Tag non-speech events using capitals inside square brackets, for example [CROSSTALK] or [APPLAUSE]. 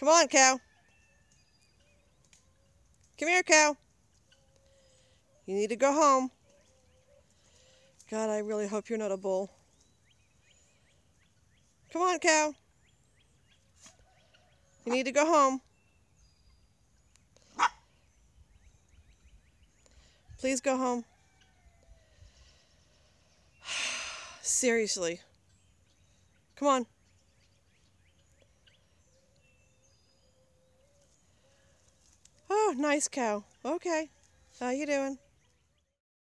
Come on, cow. Come here, cow. You need to go home. God, I really hope you're not a bull. Come on, cow. You need to go home. Please go home. [SIGHS] Seriously. Come on. Oh, nice cow. Okay. How you doing?